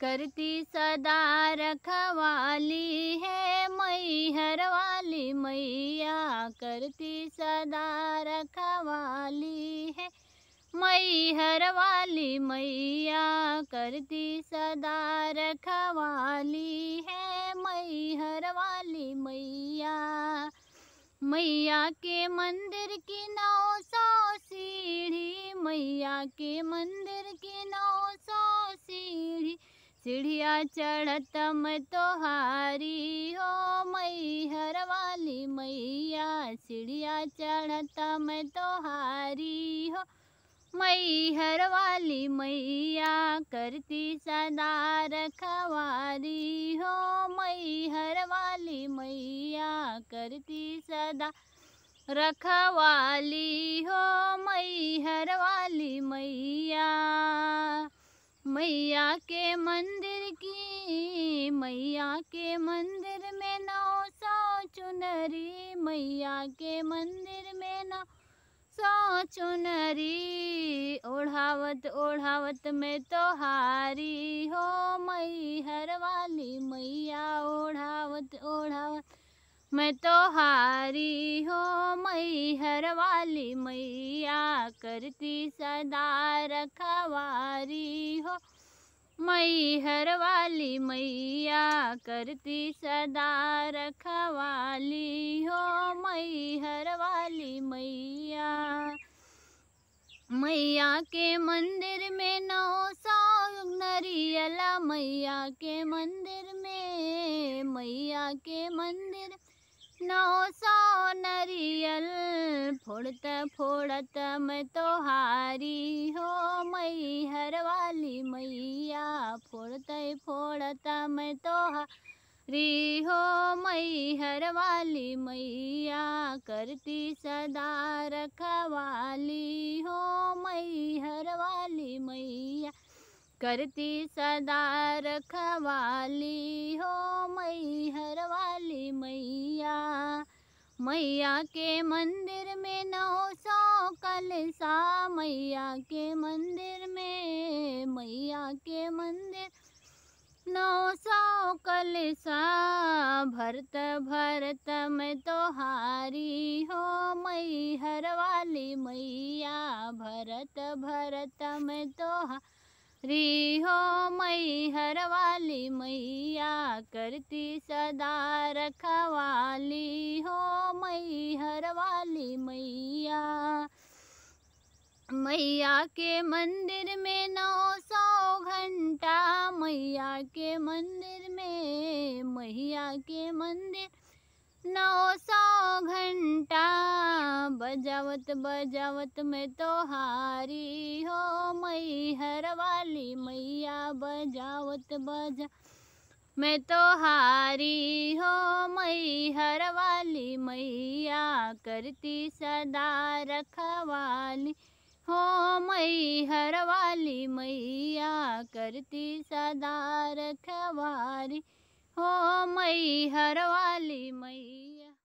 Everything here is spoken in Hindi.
करती सदा रखवाली है मैहर वाली मैया करती सदा रखवाली है मैहर वाली मैया करती सदा रखवाली है मैहर वाली मैया मैया के मंदिर की नौ सौ सीढ़ी मैया के मंदिर की नौ सौ सीढ़ी सीढ़िया चढ़तम तो हारी हो मैहर वाली मैया सीढ़िया चढ़तम तो हारी हो मैहर वाली मैया करती सदा रखवारी हो मैहर वाली मैया करती सदा रखवाली के मंदिर की मैया के मंदिर में नौ सौ चुनरी मैया के मंदिर में नौ सौ चुनरी ओढ़ावत ओढ़ावत में तो हारी हो मई हर वाली मैया ओढ़ावत ओढ़ावत मैं तो हारी हो मई हर वाली मैया करती सदा रखवारी हो मैहर वाली मैया करती सदा रखवाली हो मैहर वाली मैया मैया के मंदिर में नौ सौ नरियला मैया के मंदिर में मैया के मंदिर नौ नरियल फोड़त फोड़त मैं तो हारी हो मई हर वाली मैया फोड़त फोड़त मैं तो हारी हो मई हर वाली मैया करती सदा रखवाली हो मई हर वाली मैया करती सदा रखवाली हो मई हर वाली मैया मैया के मंदिर में नौ सौ कलसा मैया के मंदिर में मैया के मंदिर नौ सौ कलसा भरत भरत में तो हारी हो मई हर वाली मैया भरत भरत में तो हारी री हो मैहर वाली मैया करती सदा रखा मैया के मंदिर में नौ सौ घंटा मैया के मंदिर में मैया के मंदिर नौ सौ घंटा बजावत बजावत में तो हारी हो मैहर वाली मैया बजावत बजा मैं तो हारी हो मैहर वाली मैया करती सदा रखवाली हो मई हर वाली मैया करती सदा रखवारी हो मई हर वाली मैया